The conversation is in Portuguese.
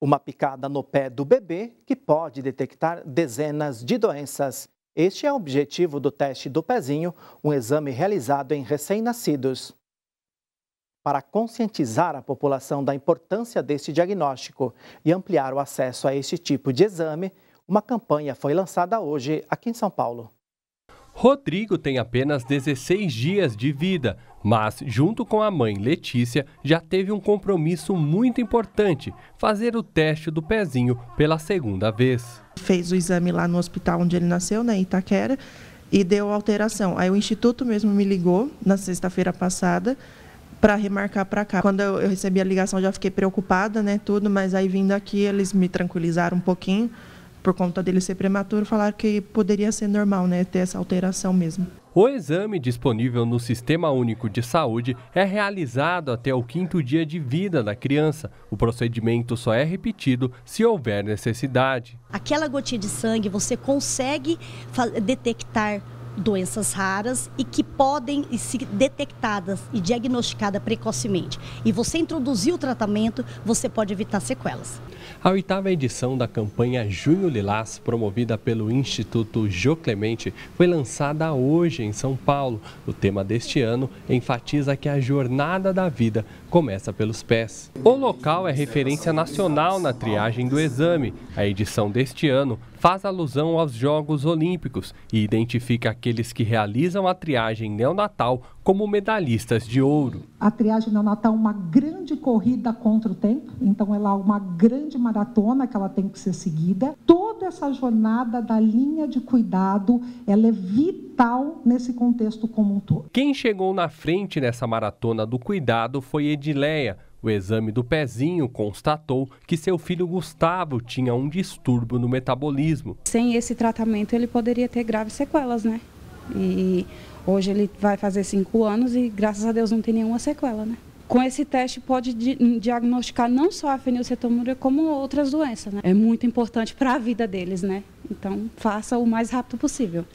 Uma picada no pé do bebê que pode detectar dezenas de doenças. Este é o objetivo do teste do pezinho, um exame realizado em recém-nascidos. Para conscientizar a população da importância deste diagnóstico e ampliar o acesso a este tipo de exame, uma campanha foi lançada hoje aqui em São Paulo. Rodrigo tem apenas 16 dias de vida, mas, junto com a mãe Letícia, já teve um compromisso muito importante: fazer o teste do pezinho pela segunda vez. Fez o exame lá no hospital onde ele nasceu, na né, Itaquera, e deu alteração. Aí o instituto mesmo me ligou na sexta-feira passada para remarcar para cá. Quando eu recebi a ligação, já fiquei preocupada, né, tudo, mas aí vindo aqui eles me tranquilizaram um pouquinho por conta dele ser prematuro, falaram que poderia ser normal, né, ter essa alteração mesmo. O exame disponível no Sistema Único de Saúde é realizado até o quinto dia de vida da criança. O procedimento só é repetido se houver necessidade. Aquela gotinha de sangue você consegue detectar doenças raras e que podem ser detectadas e diagnosticadas precocemente. E você introduzir o tratamento, você pode evitar sequelas. A oitava edição da campanha Junho Lilás, promovida pelo Instituto Jo Clemente, foi lançada hoje em São Paulo. O tema deste ano enfatiza que a jornada da vida começa pelos pés. O local é referência nacional na triagem do exame. A edição deste ano faz alusão aos Jogos Olímpicos e identifica aqueles que realizam a triagem neonatal como medalhistas de ouro. A triagem neonatal é uma grande corrida contra o tempo, então ela é uma grande maratona que ela tem que ser seguida essa jornada da linha de cuidado, ela é vital nesse contexto como um todo. Quem chegou na frente nessa maratona do cuidado foi Edileia. O exame do pezinho constatou que seu filho Gustavo tinha um distúrbio no metabolismo. Sem esse tratamento, ele poderia ter graves sequelas, né? E hoje ele vai fazer cinco anos e graças a Deus não tem nenhuma sequela, né? com esse teste pode diagnosticar não só a fenilcetonuria como outras doenças. Né? É muito importante para a vida deles, né? Então faça o mais rápido possível.